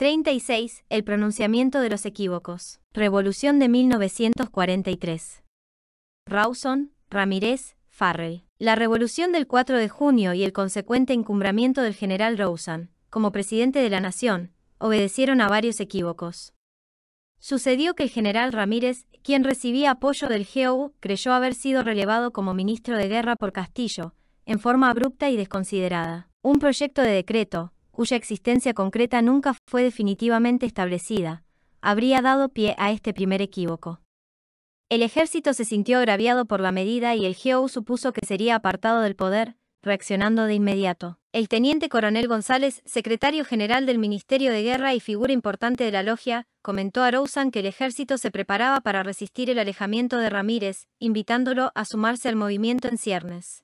36. El pronunciamiento de los equívocos. Revolución de 1943. Rawson, Ramírez, Farrell. La revolución del 4 de junio y el consecuente encumbramiento del general Rawson, como presidente de la nación, obedecieron a varios equívocos. Sucedió que el general Ramírez, quien recibía apoyo del GOU, creyó haber sido relevado como ministro de guerra por Castillo, en forma abrupta y desconsiderada. Un proyecto de decreto, cuya existencia concreta nunca fue definitivamente establecida, habría dado pie a este primer equívoco. El ejército se sintió agraviado por la medida y el GOU supuso que sería apartado del poder, reaccionando de inmediato. El teniente coronel González, secretario general del Ministerio de Guerra y figura importante de la logia, comentó a Rousan que el ejército se preparaba para resistir el alejamiento de Ramírez, invitándolo a sumarse al movimiento en ciernes.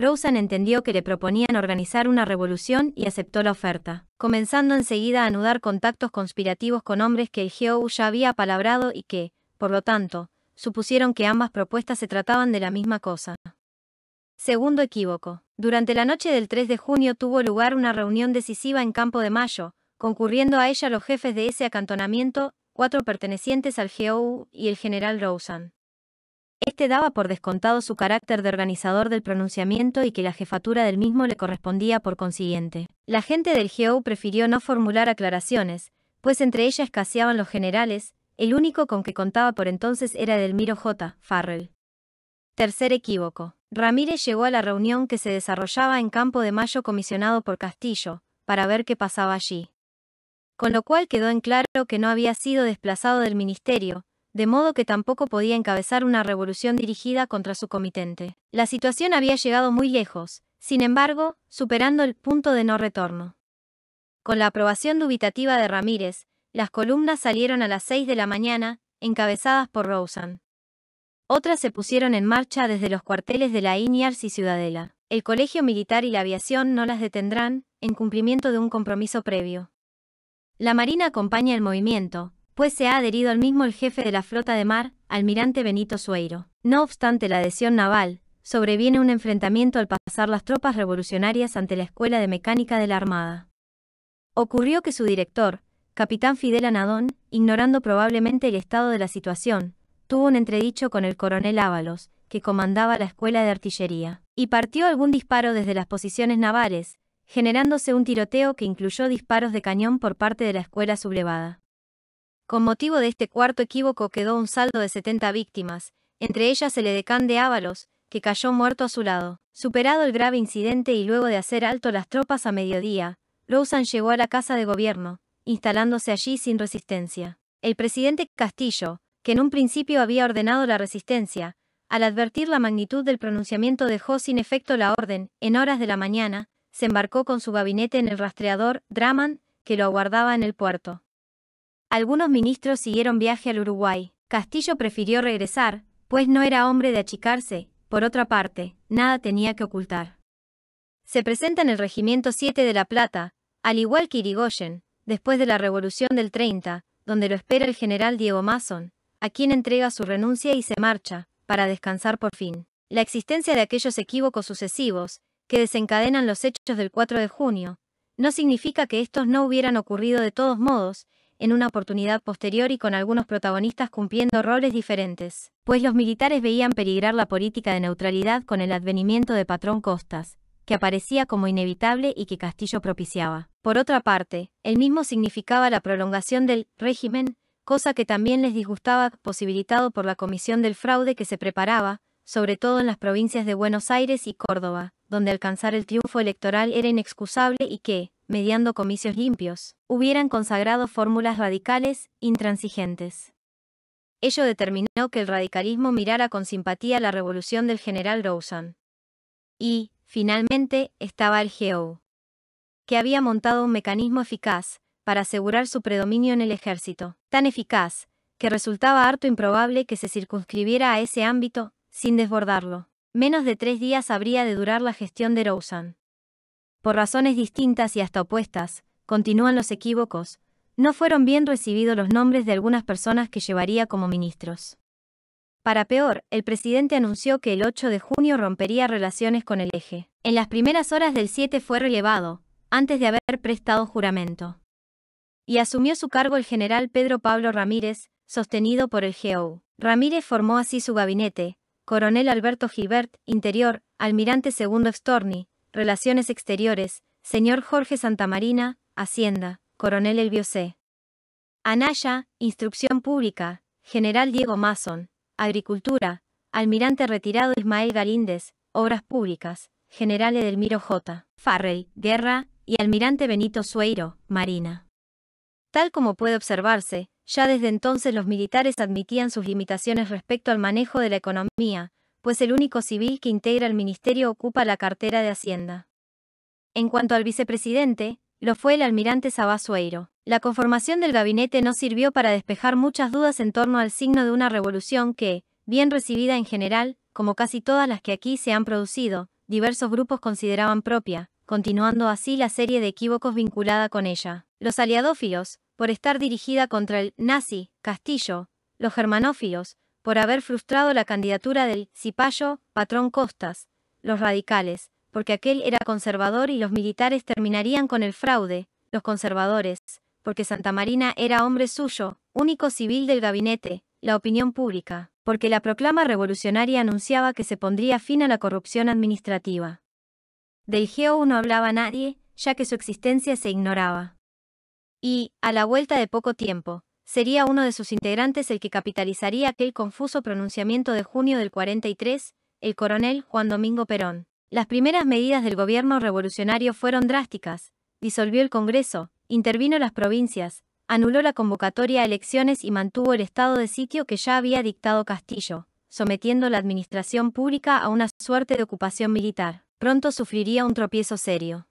Rosen entendió que le proponían organizar una revolución y aceptó la oferta, comenzando enseguida a anudar contactos conspirativos con hombres que el GOU ya había palabrado y que, por lo tanto, supusieron que ambas propuestas se trataban de la misma cosa. Segundo equívoco. Durante la noche del 3 de junio tuvo lugar una reunión decisiva en Campo de Mayo, concurriendo a ella los jefes de ese acantonamiento, cuatro pertenecientes al GOU y el general Rosen. Este daba por descontado su carácter de organizador del pronunciamiento y que la jefatura del mismo le correspondía por consiguiente. La gente del GEO prefirió no formular aclaraciones, pues entre ellas escaseaban los generales, el único con que contaba por entonces era Delmiro J. Farrell. Tercer equívoco. Ramírez llegó a la reunión que se desarrollaba en Campo de Mayo comisionado por Castillo, para ver qué pasaba allí. Con lo cual quedó en claro que no había sido desplazado del ministerio, de modo que tampoco podía encabezar una revolución dirigida contra su comitente. La situación había llegado muy lejos, sin embargo, superando el punto de no retorno. Con la aprobación dubitativa de Ramírez, las columnas salieron a las 6 de la mañana, encabezadas por Rawson. Otras se pusieron en marcha desde los cuarteles de la Iñars y Ciudadela. El Colegio Militar y la Aviación no las detendrán, en cumplimiento de un compromiso previo. La Marina acompaña el movimiento, pues se ha adherido al mismo el jefe de la flota de mar, almirante Benito Sueiro. No obstante la adhesión naval, sobreviene un enfrentamiento al pasar las tropas revolucionarias ante la Escuela de Mecánica de la Armada. Ocurrió que su director, capitán Fidel Anadón, ignorando probablemente el estado de la situación, tuvo un entredicho con el coronel Ábalos, que comandaba la Escuela de Artillería, y partió algún disparo desde las posiciones navales, generándose un tiroteo que incluyó disparos de cañón por parte de la escuela sublevada. Con motivo de este cuarto equívoco quedó un saldo de 70 víctimas, entre ellas el edecán de Ábalos, que cayó muerto a su lado. Superado el grave incidente y luego de hacer alto las tropas a mediodía, louzan llegó a la casa de gobierno, instalándose allí sin resistencia. El presidente Castillo, que en un principio había ordenado la resistencia, al advertir la magnitud del pronunciamiento dejó sin efecto la orden, en horas de la mañana, se embarcó con su gabinete en el rastreador Draman, que lo aguardaba en el puerto. Algunos ministros siguieron viaje al Uruguay. Castillo prefirió regresar, pues no era hombre de achicarse, por otra parte, nada tenía que ocultar. Se presenta en el Regimiento 7 de La Plata, al igual que Irigoyen, después de la Revolución del 30, donde lo espera el general Diego Mason, a quien entrega su renuncia y se marcha, para descansar por fin. La existencia de aquellos equívocos sucesivos, que desencadenan los hechos del 4 de junio, no significa que estos no hubieran ocurrido de todos modos, en una oportunidad posterior y con algunos protagonistas cumpliendo roles diferentes, pues los militares veían peligrar la política de neutralidad con el advenimiento de Patrón Costas, que aparecía como inevitable y que Castillo propiciaba. Por otra parte, el mismo significaba la prolongación del régimen, cosa que también les disgustaba, posibilitado por la comisión del fraude que se preparaba, sobre todo en las provincias de Buenos Aires y Córdoba, donde alcanzar el triunfo electoral era inexcusable y que, mediando comicios limpios, hubieran consagrado fórmulas radicales, intransigentes. Ello determinó que el radicalismo mirara con simpatía la revolución del general Rawson. Y, finalmente, estaba el GO, que había montado un mecanismo eficaz para asegurar su predominio en el ejército, tan eficaz, que resultaba harto improbable que se circunscribiera a ese ámbito, sin desbordarlo. Menos de tres días habría de durar la gestión de Rawson por razones distintas y hasta opuestas, continúan los equívocos, no fueron bien recibidos los nombres de algunas personas que llevaría como ministros. Para peor, el presidente anunció que el 8 de junio rompería relaciones con el eje. En las primeras horas del 7 fue relevado, antes de haber prestado juramento. Y asumió su cargo el general Pedro Pablo Ramírez, sostenido por el GO. Ramírez formó así su gabinete, coronel Alberto Gilbert, interior, almirante segundo Storni, Relaciones Exteriores, señor Jorge Santamarina, Hacienda, coronel Elvio C. Anaya, Instrucción Pública, general Diego Mason, Agricultura, almirante retirado Ismael Galíndez, Obras Públicas, general Edelmiro J. Farrell, Guerra, y almirante Benito Sueiro, Marina. Tal como puede observarse, ya desde entonces los militares admitían sus limitaciones respecto al manejo de la economía, pues el único civil que integra el ministerio ocupa la cartera de Hacienda. En cuanto al vicepresidente, lo fue el almirante Sabasueiro. La conformación del gabinete no sirvió para despejar muchas dudas en torno al signo de una revolución que, bien recibida en general, como casi todas las que aquí se han producido, diversos grupos consideraban propia, continuando así la serie de equívocos vinculada con ella. Los aliadófilos, por estar dirigida contra el nazi, Castillo, los germanófilos, por haber frustrado la candidatura del Cipayo, patrón Costas, los radicales, porque aquel era conservador y los militares terminarían con el fraude, los conservadores, porque Santa Marina era hombre suyo, único civil del gabinete, la opinión pública, porque la proclama revolucionaria anunciaba que se pondría fin a la corrupción administrativa. Del GEO no hablaba nadie, ya que su existencia se ignoraba. Y, a la vuelta de poco tiempo, sería uno de sus integrantes el que capitalizaría aquel confuso pronunciamiento de junio del 43, el coronel Juan Domingo Perón. Las primeras medidas del gobierno revolucionario fueron drásticas. Disolvió el Congreso, intervino las provincias, anuló la convocatoria a elecciones y mantuvo el estado de sitio que ya había dictado Castillo, sometiendo la administración pública a una suerte de ocupación militar. Pronto sufriría un tropiezo serio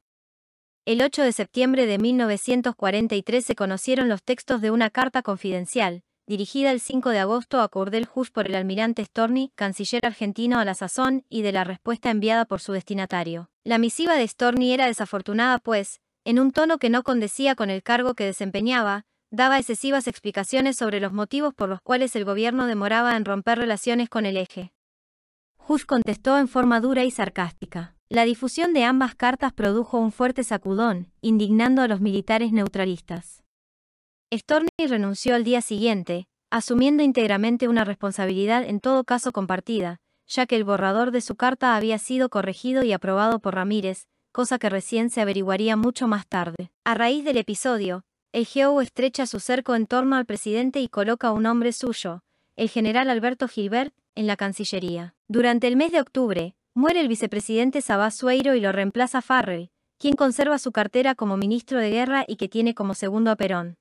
el 8 de septiembre de 1943 se conocieron los textos de una carta confidencial, dirigida el 5 de agosto a Cordel Hush por el almirante Storni, canciller argentino a la sazón, y de la respuesta enviada por su destinatario. La misiva de Storni era desafortunada pues, en un tono que no condecía con el cargo que desempeñaba, daba excesivas explicaciones sobre los motivos por los cuales el gobierno demoraba en romper relaciones con el eje. Hush contestó en forma dura y sarcástica. La difusión de ambas cartas produjo un fuerte sacudón, indignando a los militares neutralistas. Storni renunció al día siguiente, asumiendo íntegramente una responsabilidad en todo caso compartida, ya que el borrador de su carta había sido corregido y aprobado por Ramírez, cosa que recién se averiguaría mucho más tarde. A raíz del episodio, el G.O. estrecha su cerco en torno al presidente y coloca a un hombre suyo, el general Alberto Gilbert, en la Cancillería. Durante el mes de octubre, Muere el vicepresidente Sueiro y lo reemplaza Farrell, quien conserva su cartera como ministro de guerra y que tiene como segundo a Perón.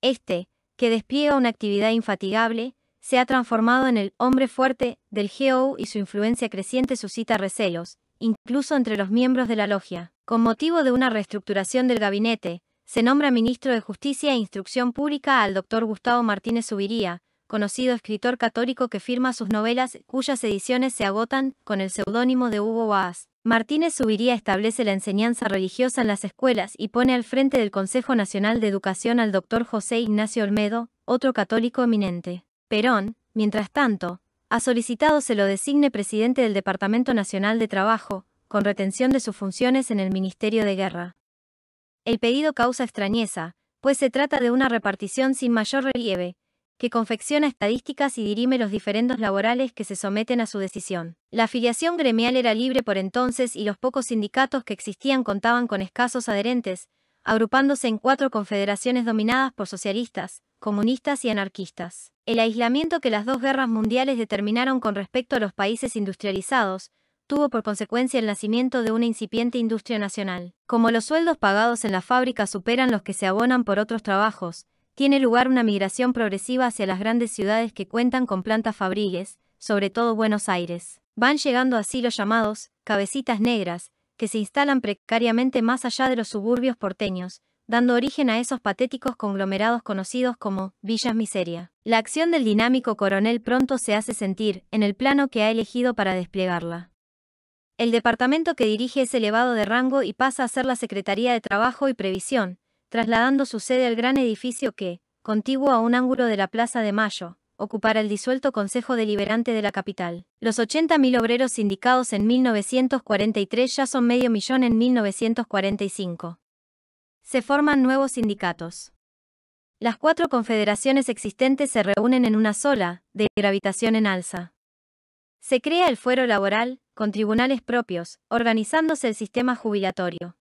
Este, que despliega una actividad infatigable, se ha transformado en el hombre fuerte del GO y su influencia creciente suscita recelos, incluso entre los miembros de la logia. Con motivo de una reestructuración del gabinete, se nombra ministro de Justicia e Instrucción Pública al doctor Gustavo Martínez Subiría, conocido escritor católico que firma sus novelas, cuyas ediciones se agotan, con el seudónimo de Hugo Baas. Martínez Subiría establece la enseñanza religiosa en las escuelas y pone al frente del Consejo Nacional de Educación al doctor José Ignacio Olmedo, otro católico eminente. Perón, mientras tanto, ha solicitado se lo designe presidente del Departamento Nacional de Trabajo, con retención de sus funciones en el Ministerio de Guerra. El pedido causa extrañeza, pues se trata de una repartición sin mayor relieve, que confecciona estadísticas y dirime los diferendos laborales que se someten a su decisión. La afiliación gremial era libre por entonces y los pocos sindicatos que existían contaban con escasos adherentes, agrupándose en cuatro confederaciones dominadas por socialistas, comunistas y anarquistas. El aislamiento que las dos guerras mundiales determinaron con respecto a los países industrializados tuvo por consecuencia el nacimiento de una incipiente industria nacional. Como los sueldos pagados en la fábrica superan los que se abonan por otros trabajos, tiene lugar una migración progresiva hacia las grandes ciudades que cuentan con plantas fabriles, sobre todo Buenos Aires. Van llegando así los llamados cabecitas negras, que se instalan precariamente más allá de los suburbios porteños, dando origen a esos patéticos conglomerados conocidos como villas miseria. La acción del dinámico coronel pronto se hace sentir en el plano que ha elegido para desplegarla. El departamento que dirige es elevado de rango y pasa a ser la Secretaría de Trabajo y Previsión, trasladando su sede al gran edificio que, contiguo a un ángulo de la Plaza de Mayo, ocupará el disuelto Consejo Deliberante de la capital. Los 80.000 obreros sindicados en 1943 ya son medio millón en 1945. Se forman nuevos sindicatos. Las cuatro confederaciones existentes se reúnen en una sola, de gravitación en alza. Se crea el fuero laboral, con tribunales propios, organizándose el sistema jubilatorio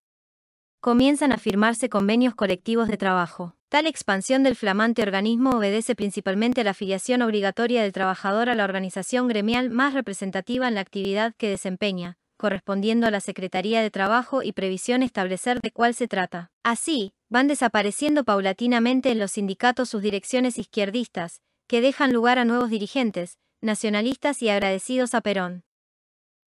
comienzan a firmarse convenios colectivos de trabajo. Tal expansión del flamante organismo obedece principalmente a la afiliación obligatoria del trabajador a la organización gremial más representativa en la actividad que desempeña, correspondiendo a la Secretaría de Trabajo y previsión establecer de cuál se trata. Así, van desapareciendo paulatinamente en los sindicatos sus direcciones izquierdistas, que dejan lugar a nuevos dirigentes, nacionalistas y agradecidos a Perón.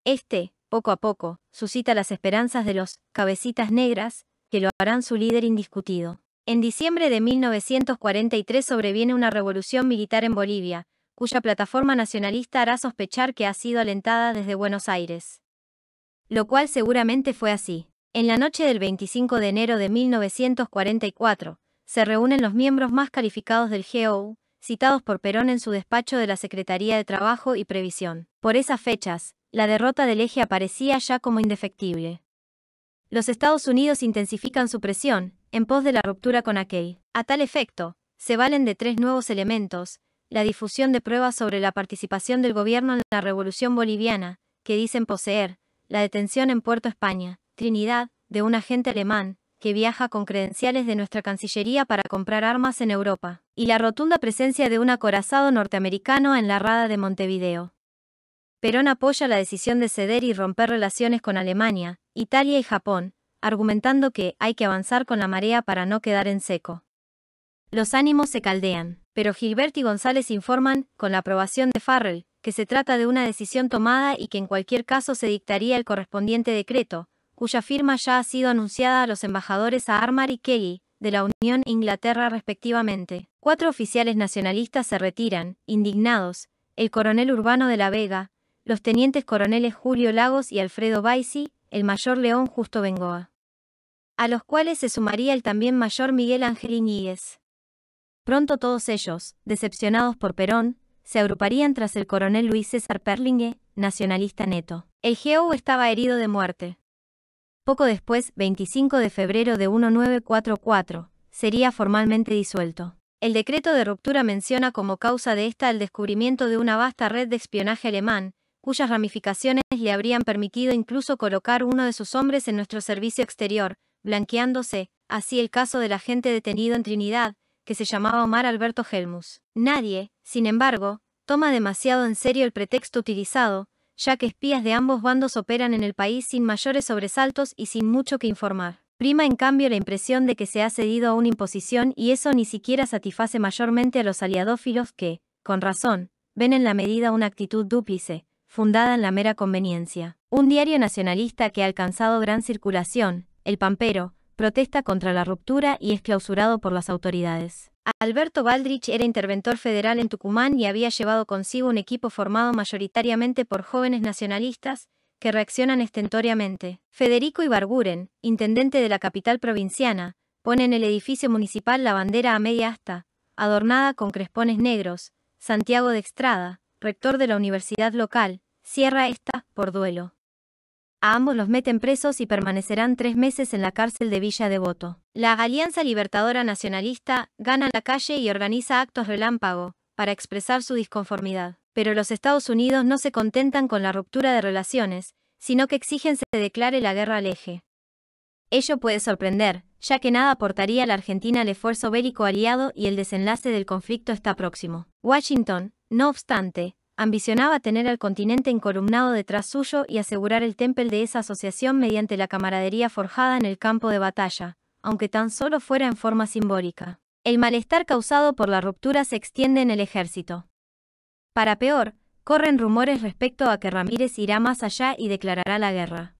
Este, poco a poco, suscita las esperanzas de los cabecitas negras, que lo harán su líder indiscutido. En diciembre de 1943 sobreviene una revolución militar en Bolivia, cuya plataforma nacionalista hará sospechar que ha sido alentada desde Buenos Aires. Lo cual seguramente fue así. En la noche del 25 de enero de 1944, se reúnen los miembros más calificados del GOU, citados por Perón en su despacho de la Secretaría de Trabajo y Previsión. Por esas fechas, la derrota del eje aparecía ya como indefectible. Los Estados Unidos intensifican su presión, en pos de la ruptura con aquel. A tal efecto, se valen de tres nuevos elementos, la difusión de pruebas sobre la participación del gobierno en la revolución boliviana, que dicen poseer, la detención en Puerto España, Trinidad, de un agente alemán, que viaja con credenciales de nuestra Cancillería para comprar armas en Europa, y la rotunda presencia de un acorazado norteamericano en la rada de Montevideo. Perón apoya la decisión de ceder y romper relaciones con Alemania, Italia y Japón, argumentando que hay que avanzar con la marea para no quedar en seco. Los ánimos se caldean, pero Gilbert y González informan, con la aprobación de Farrell, que se trata de una decisión tomada y que en cualquier caso se dictaría el correspondiente decreto, cuya firma ya ha sido anunciada a los embajadores a y Kelly, de la Unión Inglaterra respectivamente. Cuatro oficiales nacionalistas se retiran, indignados, el coronel urbano de la Vega, los tenientes coroneles Julio Lagos y Alfredo Baisi, el mayor León Justo Bengoa. A los cuales se sumaría el también mayor Miguel Ángel Iñíguez. Pronto todos ellos, decepcionados por Perón, se agruparían tras el coronel Luis César Perlingue, nacionalista neto. El GO estaba herido de muerte. Poco después, 25 de febrero de 1944, sería formalmente disuelto. El decreto de ruptura menciona como causa de esta el descubrimiento de una vasta red de espionaje alemán, cuyas ramificaciones le habrían permitido incluso colocar uno de sus hombres en nuestro servicio exterior, blanqueándose, así el caso del agente detenido en Trinidad, que se llamaba Omar Alberto Helmus. Nadie, sin embargo, toma demasiado en serio el pretexto utilizado, ya que espías de ambos bandos operan en el país sin mayores sobresaltos y sin mucho que informar. Prima en cambio la impresión de que se ha cedido a una imposición y eso ni siquiera satisface mayormente a los aliadófilos que, con razón, ven en la medida una actitud dúplice, fundada en la mera conveniencia. Un diario nacionalista que ha alcanzado gran circulación, El Pampero, protesta contra la ruptura y es clausurado por las autoridades. Alberto Baldrich era interventor federal en Tucumán y había llevado consigo un equipo formado mayoritariamente por jóvenes nacionalistas, que reaccionan estentoriamente. Federico Ibarguren, intendente de la capital provinciana, pone en el edificio municipal la bandera a media asta, adornada con crespones negros, Santiago de Estrada rector de la universidad local, cierra esta por duelo. A ambos los meten presos y permanecerán tres meses en la cárcel de Villa Devoto. La Alianza Libertadora Nacionalista gana la calle y organiza actos relámpago para expresar su disconformidad. Pero los Estados Unidos no se contentan con la ruptura de relaciones, sino que exigen se declare la guerra al eje. Ello puede sorprender, ya que nada aportaría a la Argentina el esfuerzo bélico aliado y el desenlace del conflicto está próximo. Washington, no obstante, ambicionaba tener al continente encolumnado detrás suyo y asegurar el temple de esa asociación mediante la camaradería forjada en el campo de batalla, aunque tan solo fuera en forma simbólica. El malestar causado por la ruptura se extiende en el ejército. Para peor, corren rumores respecto a que Ramírez irá más allá y declarará la guerra.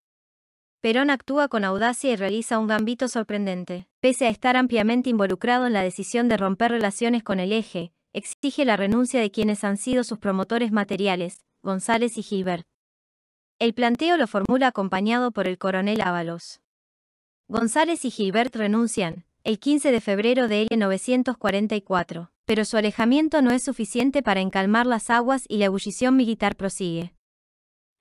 Perón actúa con audacia y realiza un gambito sorprendente. Pese a estar ampliamente involucrado en la decisión de romper relaciones con el eje, exige la renuncia de quienes han sido sus promotores materiales, González y Gilbert. El planteo lo formula acompañado por el coronel Ábalos. González y Gilbert renuncian, el 15 de febrero de 1944, pero su alejamiento no es suficiente para encalmar las aguas y la ebullición militar prosigue.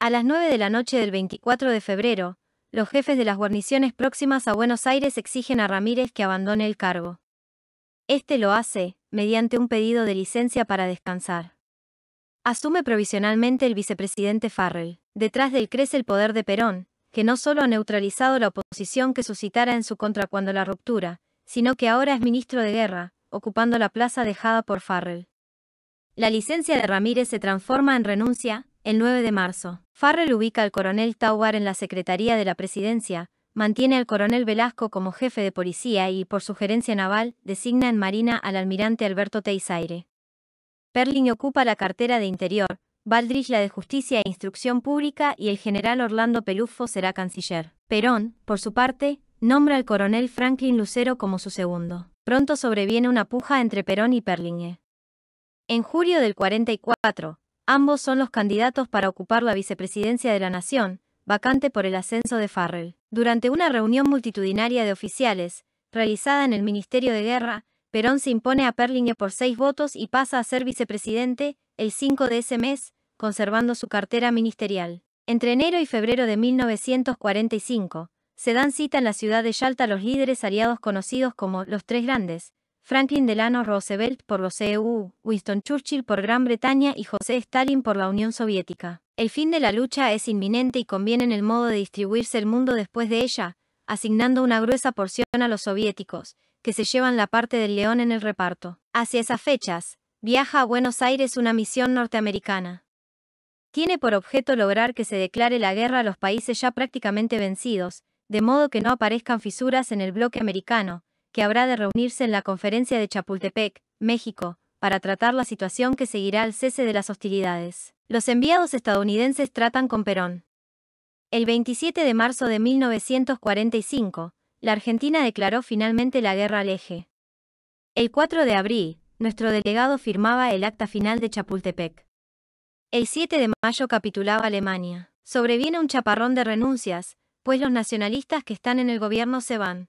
A las 9 de la noche del 24 de febrero, los jefes de las guarniciones próximas a Buenos Aires exigen a Ramírez que abandone el cargo. Este lo hace, mediante un pedido de licencia para descansar. Asume provisionalmente el vicepresidente Farrell. Detrás del crece el poder de Perón, que no solo ha neutralizado la oposición que suscitara en su contra cuando la ruptura, sino que ahora es ministro de guerra, ocupando la plaza dejada por Farrell. La licencia de Ramírez se transforma en renuncia, el 9 de marzo. Farrell ubica al coronel Taubar en la Secretaría de la Presidencia, mantiene al coronel Velasco como jefe de policía y, por sugerencia naval, designa en Marina al almirante Alberto Teisaire. Perling ocupa la cartera de Interior, Valdrich la de Justicia e Instrucción Pública y el general Orlando Pelufo será canciller. Perón, por su parte, nombra al coronel Franklin Lucero como su segundo. Pronto sobreviene una puja entre Perón y Perlinge. En julio del 44, ambos son los candidatos para ocupar la vicepresidencia de la Nación, vacante por el ascenso de Farrell. Durante una reunión multitudinaria de oficiales, realizada en el Ministerio de Guerra, Perón se impone a Perlingue por seis votos y pasa a ser vicepresidente el 5 de ese mes, conservando su cartera ministerial. Entre enero y febrero de 1945, se dan cita en la ciudad de Yalta los líderes aliados conocidos como los Tres Grandes, Franklin Delano Roosevelt por los EU, Winston Churchill por Gran Bretaña y José Stalin por la Unión Soviética. El fin de la lucha es inminente y conviene en el modo de distribuirse el mundo después de ella, asignando una gruesa porción a los soviéticos, que se llevan la parte del león en el reparto. Hacia esas fechas, viaja a Buenos Aires una misión norteamericana. Tiene por objeto lograr que se declare la guerra a los países ya prácticamente vencidos, de modo que no aparezcan fisuras en el bloque americano, que habrá de reunirse en la conferencia de Chapultepec, México, para tratar la situación que seguirá al cese de las hostilidades. Los enviados estadounidenses tratan con Perón. El 27 de marzo de 1945, la Argentina declaró finalmente la guerra al eje. El 4 de abril, nuestro delegado firmaba el acta final de Chapultepec. El 7 de mayo capitulaba Alemania. Sobreviene un chaparrón de renuncias, pues los nacionalistas que están en el gobierno se van.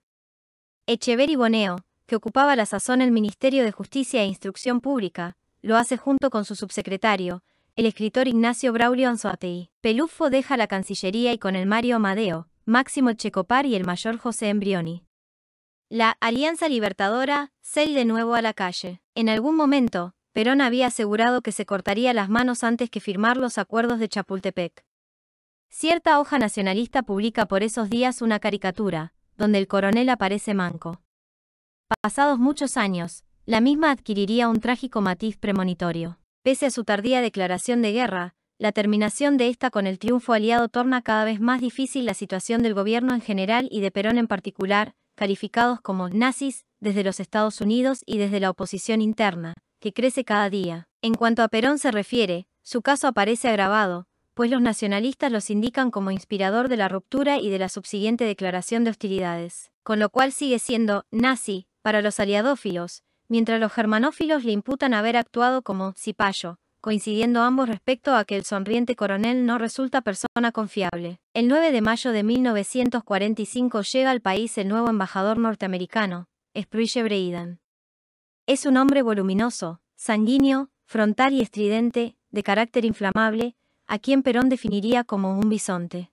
Echever y Boneo, que ocupaba la sazón el Ministerio de Justicia e Instrucción Pública, lo hace junto con su subsecretario, el escritor Ignacio Braulio Anzoátegui. Pelufo deja la Cancillería y con el Mario Amadeo, Máximo Checopar y el mayor José Embrioni. La Alianza Libertadora sale de nuevo a la calle. En algún momento, Perón había asegurado que se cortaría las manos antes que firmar los acuerdos de Chapultepec. Cierta hoja nacionalista publica por esos días una caricatura, donde el coronel aparece manco. Pasados muchos años, la misma adquiriría un trágico matiz premonitorio. Pese a su tardía declaración de guerra, la terminación de esta con el triunfo aliado torna cada vez más difícil la situación del gobierno en general y de Perón en particular, calificados como nazis desde los Estados Unidos y desde la oposición interna, que crece cada día. En cuanto a Perón se refiere, su caso aparece agravado, pues los nacionalistas los indican como inspirador de la ruptura y de la subsiguiente declaración de hostilidades, con lo cual sigue siendo nazi para los aliadófilos, mientras los germanófilos le imputan haber actuado como cipayo, coincidiendo ambos respecto a que el sonriente coronel no resulta persona confiable. El 9 de mayo de 1945 llega al país el nuevo embajador norteamericano, Spruce Breidan. Es un hombre voluminoso, sanguíneo, frontal y estridente, de carácter inflamable, a quien Perón definiría como un bisonte.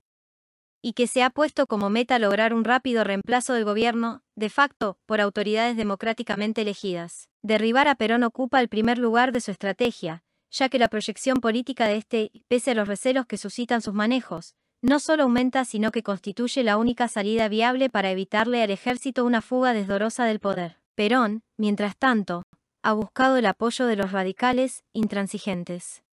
Y que se ha puesto como meta lograr un rápido reemplazo del gobierno, de facto, por autoridades democráticamente elegidas. Derribar a Perón ocupa el primer lugar de su estrategia, ya que la proyección política de este, pese a los recelos que suscitan sus manejos, no solo aumenta sino que constituye la única salida viable para evitarle al ejército una fuga desdorosa del poder. Perón, mientras tanto, ha buscado el apoyo de los radicales, intransigentes.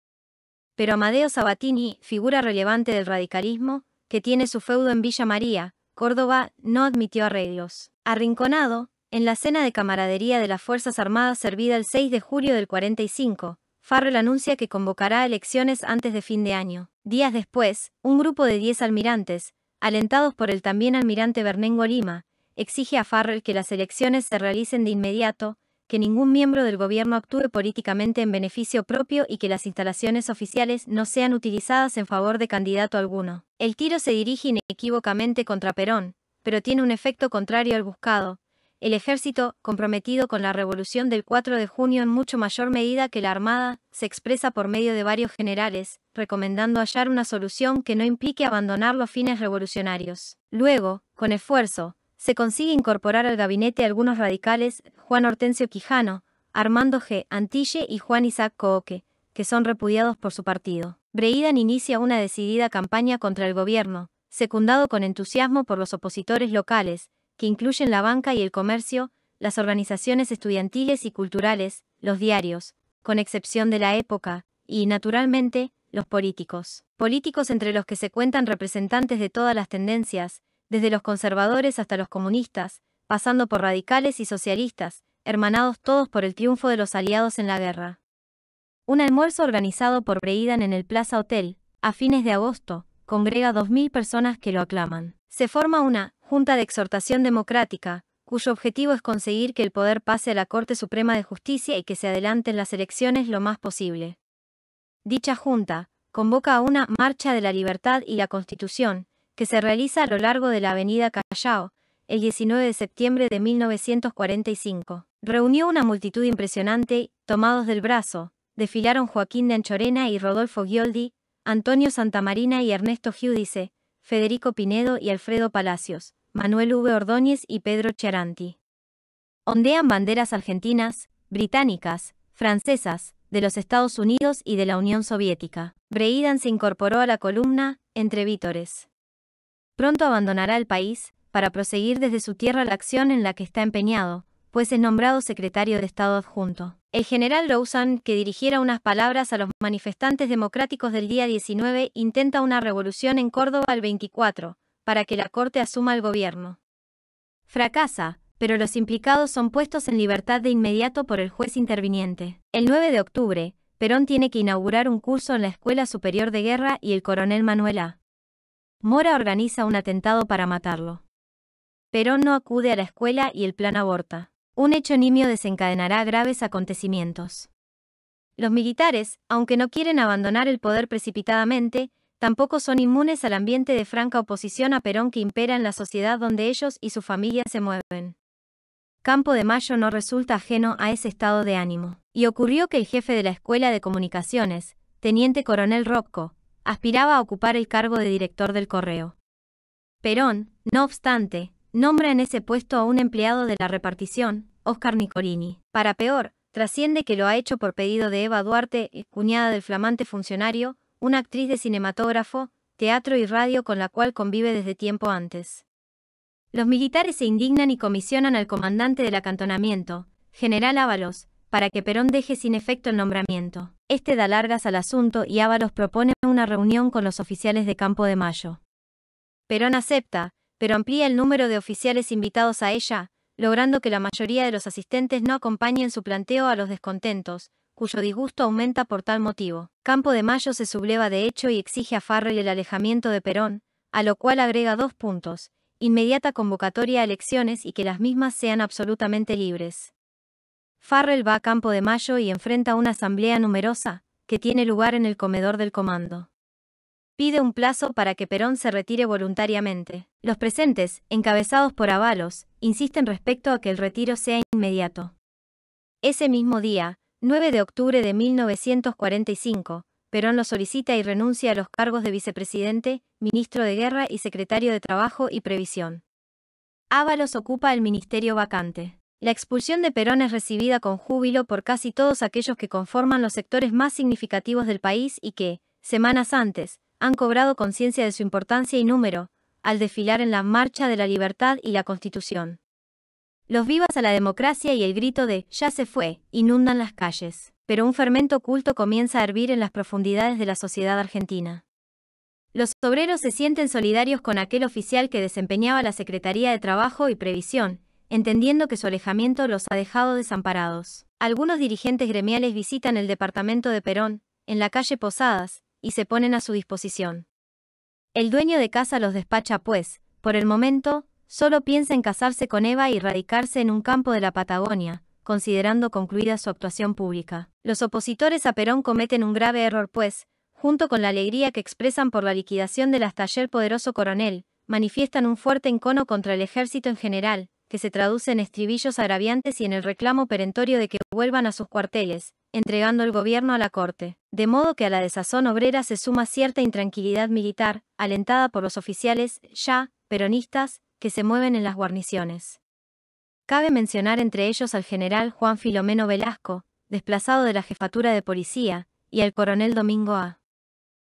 Pero Amadeo Sabatini, figura relevante del radicalismo, que tiene su feudo en Villa María, Córdoba, no admitió arreglos. Arrinconado, en la cena de camaradería de las Fuerzas Armadas servida el 6 de julio del 45, Farrell anuncia que convocará elecciones antes de fin de año. Días después, un grupo de 10 almirantes, alentados por el también almirante Bernengo Lima, exige a Farrell que las elecciones se realicen de inmediato, que ningún miembro del gobierno actúe políticamente en beneficio propio y que las instalaciones oficiales no sean utilizadas en favor de candidato alguno. El tiro se dirige inequívocamente contra Perón, pero tiene un efecto contrario al buscado. El ejército, comprometido con la revolución del 4 de junio en mucho mayor medida que la Armada, se expresa por medio de varios generales, recomendando hallar una solución que no implique abandonar los fines revolucionarios. Luego, con esfuerzo, se consigue incorporar al gabinete algunos radicales, Juan Hortensio Quijano, Armando G. Antille y Juan Isaac Cooque, que son repudiados por su partido. Breidan inicia una decidida campaña contra el gobierno, secundado con entusiasmo por los opositores locales, que incluyen la banca y el comercio, las organizaciones estudiantiles y culturales, los diarios, con excepción de la época, y, naturalmente, los políticos. Políticos entre los que se cuentan representantes de todas las tendencias, desde los conservadores hasta los comunistas, pasando por radicales y socialistas, hermanados todos por el triunfo de los aliados en la guerra. Un almuerzo organizado por Breidan en el Plaza Hotel, a fines de agosto, congrega 2.000 personas que lo aclaman. Se forma una Junta de Exhortación Democrática, cuyo objetivo es conseguir que el poder pase a la Corte Suprema de Justicia y que se adelanten las elecciones lo más posible. Dicha Junta convoca a una Marcha de la Libertad y la Constitución, que se realiza a lo largo de la avenida Callao, el 19 de septiembre de 1945. Reunió una multitud impresionante, tomados del brazo, desfilaron Joaquín de Anchorena y Rodolfo Gioldi, Antonio Santamarina y Ernesto Giudice, Federico Pinedo y Alfredo Palacios, Manuel V. Ordóñez y Pedro Chiaranti. Ondean banderas argentinas, británicas, francesas, de los Estados Unidos y de la Unión Soviética. Breidan se incorporó a la columna, entre vítores. Pronto abandonará el país, para proseguir desde su tierra la acción en la que está empeñado, pues es nombrado secretario de Estado adjunto. El general Rousan, que dirigiera unas palabras a los manifestantes democráticos del día 19, intenta una revolución en Córdoba el 24, para que la Corte asuma el gobierno. Fracasa, pero los implicados son puestos en libertad de inmediato por el juez interviniente. El 9 de octubre, Perón tiene que inaugurar un curso en la Escuela Superior de Guerra y el coronel Manuel A. Mora organiza un atentado para matarlo. Perón no acude a la escuela y el plan aborta. Un hecho nimio desencadenará graves acontecimientos. Los militares, aunque no quieren abandonar el poder precipitadamente, tampoco son inmunes al ambiente de franca oposición a Perón que impera en la sociedad donde ellos y su familia se mueven. Campo de Mayo no resulta ajeno a ese estado de ánimo. Y ocurrió que el jefe de la Escuela de Comunicaciones, teniente coronel Rocco, aspiraba a ocupar el cargo de director del correo. Perón, no obstante, nombra en ese puesto a un empleado de la repartición, Oscar Nicolini. Para peor, trasciende que lo ha hecho por pedido de Eva Duarte, cuñada del flamante funcionario, una actriz de cinematógrafo, teatro y radio con la cual convive desde tiempo antes. Los militares se indignan y comisionan al comandante del acantonamiento, general Ábalos, para que Perón deje sin efecto el nombramiento. Este da largas al asunto y Ábalos propone una reunión con los oficiales de Campo de Mayo. Perón acepta, pero amplía el número de oficiales invitados a ella, logrando que la mayoría de los asistentes no acompañen su planteo a los descontentos, cuyo disgusto aumenta por tal motivo. Campo de Mayo se subleva de hecho y exige a Farrell el alejamiento de Perón, a lo cual agrega dos puntos, inmediata convocatoria a elecciones y que las mismas sean absolutamente libres. Farrell va a Campo de Mayo y enfrenta una asamblea numerosa, que tiene lugar en el comedor del comando. Pide un plazo para que Perón se retire voluntariamente. Los presentes, encabezados por Avalos, insisten respecto a que el retiro sea inmediato. Ese mismo día, 9 de octubre de 1945, Perón lo solicita y renuncia a los cargos de vicepresidente, ministro de Guerra y secretario de Trabajo y Previsión. Ábalos ocupa el ministerio vacante. La expulsión de Perón es recibida con júbilo por casi todos aquellos que conforman los sectores más significativos del país y que, semanas antes, han cobrado conciencia de su importancia y número, al desfilar en la Marcha de la Libertad y la Constitución. Los vivas a la democracia y el grito de ya se fue inundan las calles, pero un fermento oculto comienza a hervir en las profundidades de la sociedad argentina. Los obreros se sienten solidarios con aquel oficial que desempeñaba la Secretaría de Trabajo y Previsión, entendiendo que su alejamiento los ha dejado desamparados. Algunos dirigentes gremiales visitan el departamento de Perón, en la calle Posadas, y se ponen a su disposición. El dueño de casa los despacha pues, por el momento, solo piensa en casarse con Eva y radicarse en un campo de la Patagonia, considerando concluida su actuación pública. Los opositores a Perón cometen un grave error pues, junto con la alegría que expresan por la liquidación del hasta ayer poderoso coronel, manifiestan un fuerte encono contra el ejército en general, que se traduce en estribillos agraviantes y en el reclamo perentorio de que vuelvan a sus cuarteles, entregando el gobierno a la corte. De modo que a la desazón obrera se suma cierta intranquilidad militar, alentada por los oficiales, ya, peronistas, que se mueven en las guarniciones. Cabe mencionar entre ellos al general Juan Filomeno Velasco, desplazado de la jefatura de policía, y al coronel Domingo A.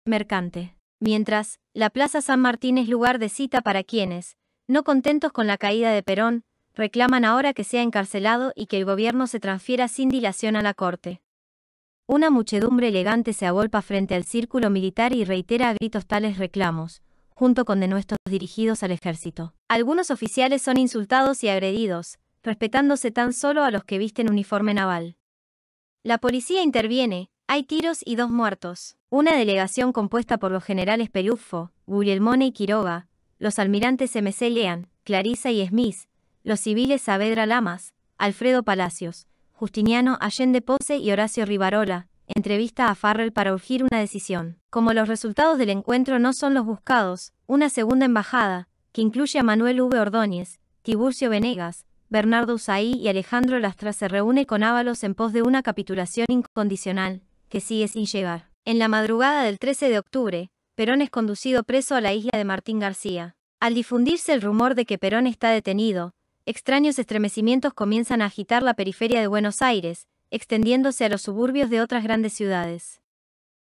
Mercante. Mientras, la Plaza San Martín es lugar de cita para quienes, no contentos con la caída de Perón, reclaman ahora que sea encarcelado y que el gobierno se transfiera sin dilación a la corte. Una muchedumbre elegante se agolpa frente al círculo militar y reitera a gritos tales reclamos, junto con denuestos dirigidos al ejército. Algunos oficiales son insultados y agredidos, respetándose tan solo a los que visten uniforme naval. La policía interviene, hay tiros y dos muertos. Una delegación compuesta por los generales Perufo, Guglielmone y Quiroga, los almirantes M.C. Lean, Clarisa y Smith, los civiles Saavedra Lamas, Alfredo Palacios, Justiniano Allende Pose y Horacio Rivarola, entrevista a Farrell para urgir una decisión. Como los resultados del encuentro no son los buscados, una segunda embajada, que incluye a Manuel V. Ordóñez, Tiburcio Venegas, Bernardo Usaí y Alejandro Lastra se reúne con Ábalos en pos de una capitulación incondicional, que sigue sin llegar. En la madrugada del 13 de octubre, Perón es conducido preso a la isla de Martín García. Al difundirse el rumor de que Perón está detenido, extraños estremecimientos comienzan a agitar la periferia de Buenos Aires, extendiéndose a los suburbios de otras grandes ciudades.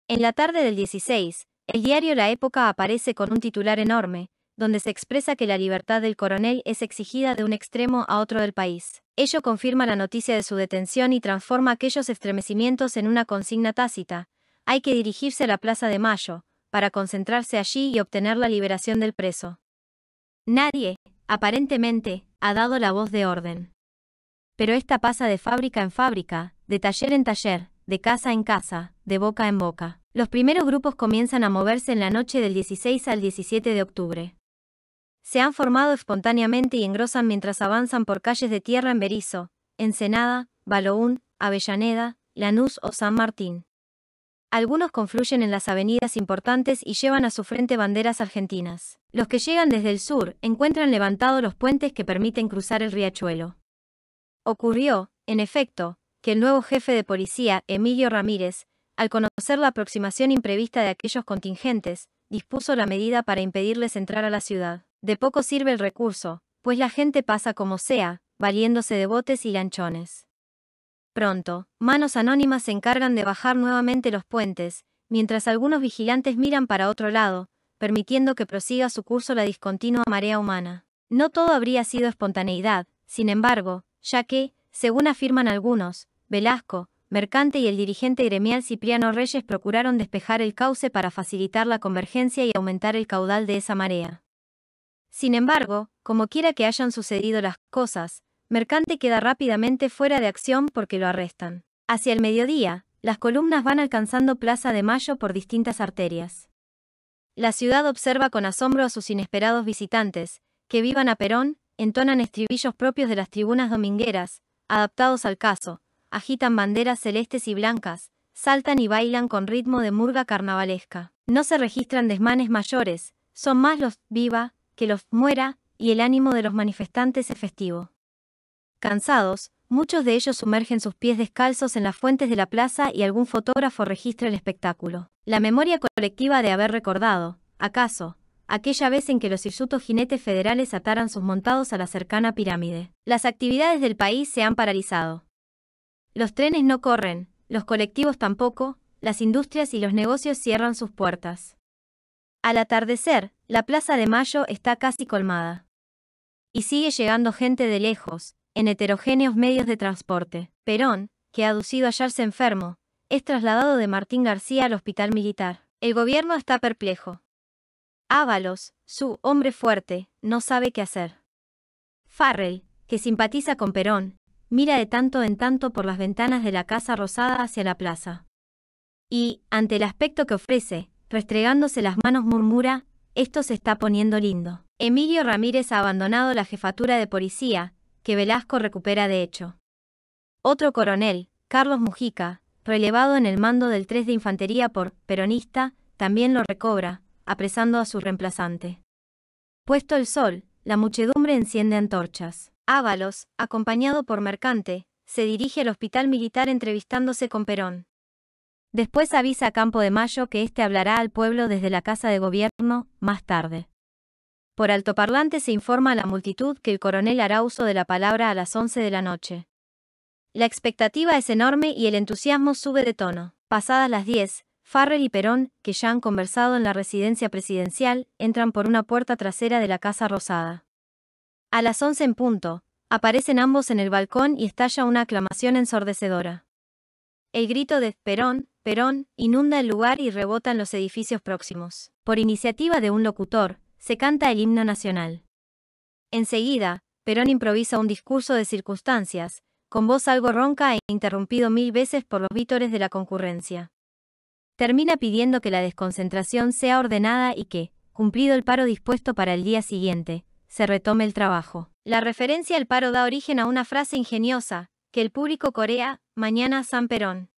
En la tarde del 16, el diario La Época aparece con un titular enorme, donde se expresa que la libertad del coronel es exigida de un extremo a otro del país. Ello confirma la noticia de su detención y transforma aquellos estremecimientos en una consigna tácita. Hay que dirigirse a la Plaza de Mayo, para concentrarse allí y obtener la liberación del preso. Nadie, aparentemente, ha dado la voz de orden. Pero esta pasa de fábrica en fábrica, de taller en taller, de casa en casa, de boca en boca. Los primeros grupos comienzan a moverse en la noche del 16 al 17 de octubre. Se han formado espontáneamente y engrosan mientras avanzan por calles de tierra en Berizo, Ensenada, Baloún, Avellaneda, Lanús o San Martín. Algunos confluyen en las avenidas importantes y llevan a su frente banderas argentinas. Los que llegan desde el sur encuentran levantados los puentes que permiten cruzar el riachuelo. Ocurrió, en efecto, que el nuevo jefe de policía, Emilio Ramírez, al conocer la aproximación imprevista de aquellos contingentes, dispuso la medida para impedirles entrar a la ciudad. De poco sirve el recurso, pues la gente pasa como sea, valiéndose de botes y lanchones. Pronto, manos anónimas se encargan de bajar nuevamente los puentes, mientras algunos vigilantes miran para otro lado, permitiendo que prosiga su curso la discontinua marea humana. No todo habría sido espontaneidad, sin embargo, ya que, según afirman algunos, Velasco, Mercante y el dirigente gremial Cipriano Reyes procuraron despejar el cauce para facilitar la convergencia y aumentar el caudal de esa marea. Sin embargo, como quiera que hayan sucedido las cosas, Mercante queda rápidamente fuera de acción porque lo arrestan. Hacia el mediodía, las columnas van alcanzando Plaza de Mayo por distintas arterias. La ciudad observa con asombro a sus inesperados visitantes, que vivan a Perón, entonan estribillos propios de las tribunas domingueras, adaptados al caso, agitan banderas celestes y blancas, saltan y bailan con ritmo de murga carnavalesca. No se registran desmanes mayores, son más los viva que los muera, y el ánimo de los manifestantes es festivo. Cansados, muchos de ellos sumergen sus pies descalzos en las fuentes de la plaza y algún fotógrafo registra el espectáculo. La memoria colectiva de haber recordado, acaso, aquella vez en que los hirsutos jinetes federales ataran sus montados a la cercana pirámide. Las actividades del país se han paralizado. Los trenes no corren, los colectivos tampoco, las industrias y los negocios cierran sus puertas. Al atardecer, la Plaza de Mayo está casi colmada. Y sigue llegando gente de lejos, en heterogéneos medios de transporte. Perón, que ha aducido hallarse enfermo, es trasladado de Martín García al hospital militar. El gobierno está perplejo. Ábalos, su hombre fuerte, no sabe qué hacer. Farrell, que simpatiza con Perón, mira de tanto en tanto por las ventanas de la Casa Rosada hacia la plaza. Y, ante el aspecto que ofrece, restregándose las manos murmura, esto se está poniendo lindo. Emilio Ramírez ha abandonado la jefatura de policía, que Velasco recupera de hecho. Otro coronel, Carlos Mujica, relevado en el mando del 3 de Infantería por peronista, también lo recobra, apresando a su reemplazante. Puesto el sol, la muchedumbre enciende antorchas. Ábalos, acompañado por Mercante, se dirige al hospital militar entrevistándose con Perón. Después avisa a Campo de Mayo que éste hablará al pueblo desde la Casa de Gobierno, más tarde. Por altoparlante se informa a la multitud que el coronel hará uso de la palabra a las 11 de la noche. La expectativa es enorme y el entusiasmo sube de tono. Pasadas las 10, Farrell y Perón, que ya han conversado en la residencia presidencial, entran por una puerta trasera de la Casa Rosada. A las 11 en punto, aparecen ambos en el balcón y estalla una aclamación ensordecedora. El grito de Perón, Perón, inunda el lugar y rebota en los edificios próximos. Por iniciativa de un locutor, se canta el himno nacional. Enseguida, Perón improvisa un discurso de circunstancias, con voz algo ronca e interrumpido mil veces por los vítores de la concurrencia. Termina pidiendo que la desconcentración sea ordenada y que, cumplido el paro dispuesto para el día siguiente, se retome el trabajo. La referencia al paro da origen a una frase ingeniosa, que el público corea, mañana San Perón.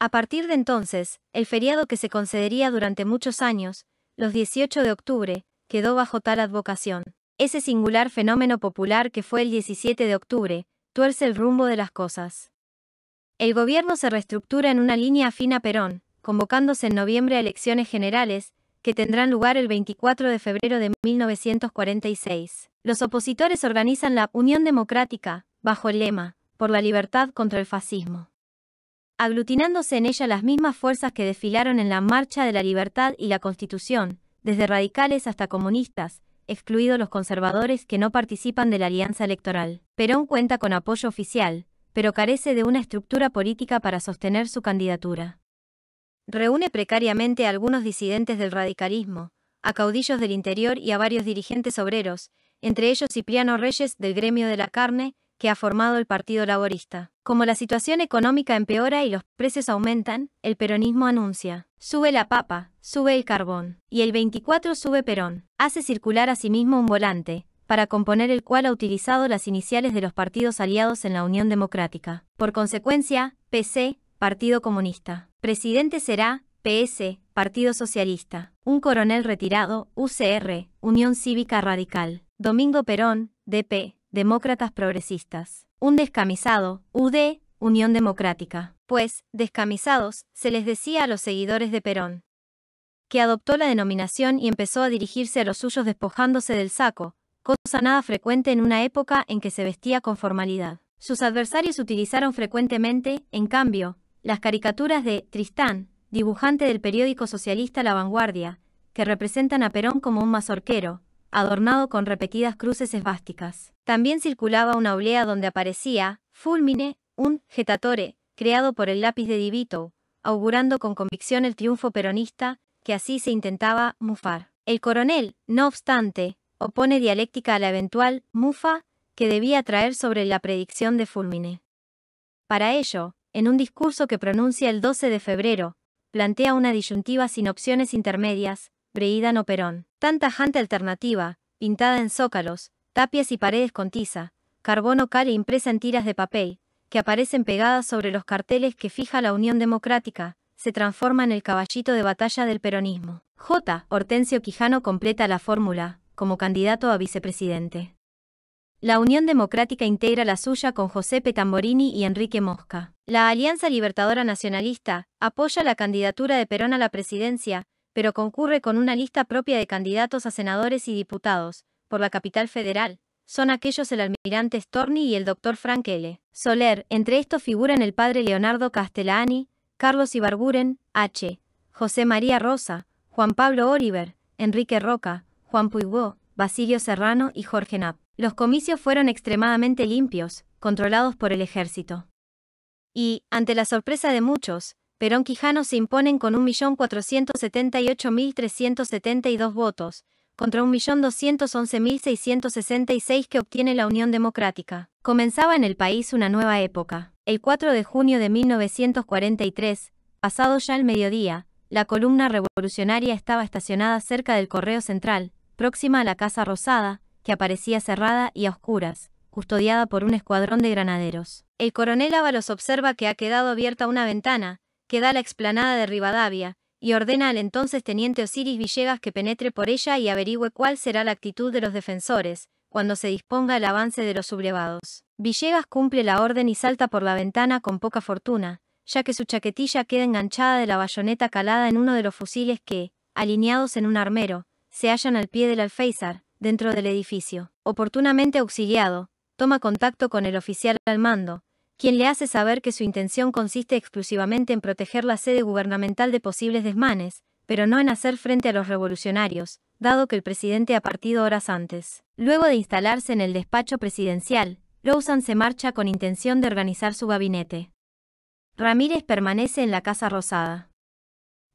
A partir de entonces, el feriado que se concedería durante muchos años, los 18 de octubre, quedó bajo tal advocación. Ese singular fenómeno popular que fue el 17 de octubre, tuerce el rumbo de las cosas. El gobierno se reestructura en una línea afina a Perón, convocándose en noviembre a elecciones generales, que tendrán lugar el 24 de febrero de 1946. Los opositores organizan la Unión Democrática, bajo el lema, por la libertad contra el fascismo. Aglutinándose en ella las mismas fuerzas que desfilaron en la Marcha de la Libertad y la Constitución, desde radicales hasta comunistas, excluidos los conservadores que no participan de la alianza electoral. Perón cuenta con apoyo oficial, pero carece de una estructura política para sostener su candidatura. Reúne precariamente a algunos disidentes del radicalismo, a caudillos del interior y a varios dirigentes obreros, entre ellos Cipriano Reyes del gremio de la carne, que ha formado el Partido Laborista. Como la situación económica empeora y los precios aumentan, el peronismo anuncia, sube la papa, sube el carbón, y el 24 sube Perón. Hace circular a sí mismo un volante, para componer el cual ha utilizado las iniciales de los partidos aliados en la Unión Democrática. Por consecuencia, PC, Partido Comunista. Presidente será, PS, Partido Socialista. Un coronel retirado, UCR, Unión Cívica Radical. Domingo Perón, DP. Demócratas Progresistas. Un descamisado, UD, Unión Democrática. Pues, descamisados, se les decía a los seguidores de Perón. Que adoptó la denominación y empezó a dirigirse a los suyos despojándose del saco, cosa nada frecuente en una época en que se vestía con formalidad. Sus adversarios utilizaron frecuentemente, en cambio, las caricaturas de Tristán, dibujante del periódico socialista La Vanguardia, que representan a Perón como un mazorquero, adornado con repetidas cruces esvásticas. También circulaba una oblea donde aparecía, fulmine, un getatore, creado por el lápiz de Divito, augurando con convicción el triunfo peronista, que así se intentaba mufar. El coronel, no obstante, opone dialéctica a la eventual mufa que debía traer sobre la predicción de fulmine. Para ello, en un discurso que pronuncia el 12 de febrero, plantea una disyuntiva sin opciones intermedias, Breida no Perón. Tanta tajante alternativa, pintada en zócalos, tapias y paredes con tiza, carbono cal e impresa en tiras de papel, que aparecen pegadas sobre los carteles que fija la Unión Democrática, se transforma en el caballito de batalla del peronismo. J. Hortensio Quijano completa la fórmula, como candidato a vicepresidente. La Unión Democrática integra la suya con José Tamborini y Enrique Mosca. La Alianza Libertadora Nacionalista apoya la candidatura de Perón a la presidencia, pero concurre con una lista propia de candidatos a senadores y diputados, por la capital federal. Son aquellos el almirante Storni y el doctor Frank L. Soler. Entre estos figuran el padre Leonardo Castellani, Carlos Ibarguren, H. José María Rosa, Juan Pablo Oliver, Enrique Roca, Juan Puigó, Basilio Serrano y Jorge Nap. Los comicios fueron extremadamente limpios, controlados por el ejército. Y, ante la sorpresa de muchos, Perón Quijano se imponen con 1.478.372 votos, contra 1.211.666 que obtiene la Unión Democrática. Comenzaba en el país una nueva época. El 4 de junio de 1943, pasado ya el mediodía, la columna revolucionaria estaba estacionada cerca del Correo Central, próxima a la Casa Rosada, que aparecía cerrada y a oscuras, custodiada por un escuadrón de granaderos. El coronel Ábalos observa que ha quedado abierta una ventana, queda la explanada de Rivadavia, y ordena al entonces teniente Osiris Villegas que penetre por ella y averigüe cuál será la actitud de los defensores, cuando se disponga el avance de los sublevados. Villegas cumple la orden y salta por la ventana con poca fortuna, ya que su chaquetilla queda enganchada de la bayoneta calada en uno de los fusiles que, alineados en un armero, se hallan al pie del alféizar, dentro del edificio. Oportunamente auxiliado, toma contacto con el oficial al mando, quien le hace saber que su intención consiste exclusivamente en proteger la sede gubernamental de posibles desmanes, pero no en hacer frente a los revolucionarios, dado que el presidente ha partido horas antes. Luego de instalarse en el despacho presidencial, Lawson se marcha con intención de organizar su gabinete. Ramírez permanece en la Casa Rosada.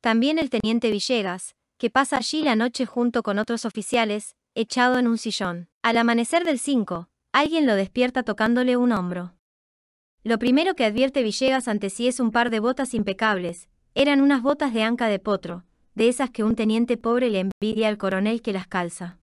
También el teniente Villegas, que pasa allí la noche junto con otros oficiales, echado en un sillón. Al amanecer del 5, alguien lo despierta tocándole un hombro. Lo primero que advierte Villegas ante sí es un par de botas impecables, eran unas botas de anca de potro, de esas que un teniente pobre le envidia al coronel que las calza.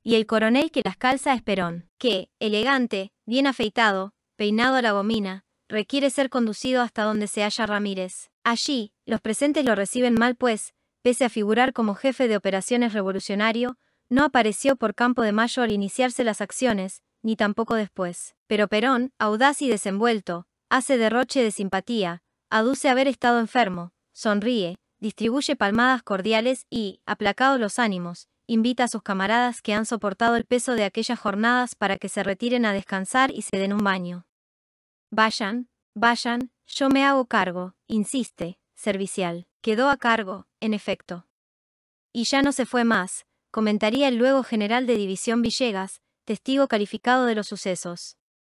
Y el coronel que las calza es Perón, que, elegante, bien afeitado, peinado a la gomina, requiere ser conducido hasta donde se halla Ramírez. Allí, los presentes lo reciben mal pues, pese a figurar como jefe de operaciones revolucionario, no apareció por Campo de Mayo al iniciarse las acciones, ni tampoco después. Pero Perón, audaz y desenvuelto, hace derroche de simpatía, aduce haber estado enfermo, sonríe, distribuye palmadas cordiales y, aplacados los ánimos, invita a sus camaradas que han soportado el peso de aquellas jornadas para que se retiren a descansar y se den un baño. Vayan, vayan, yo me hago cargo, insiste, servicial. Quedó a cargo, en efecto. Y ya no se fue más, comentaría el luego general de división Villegas, testigo calificado de los sucesos.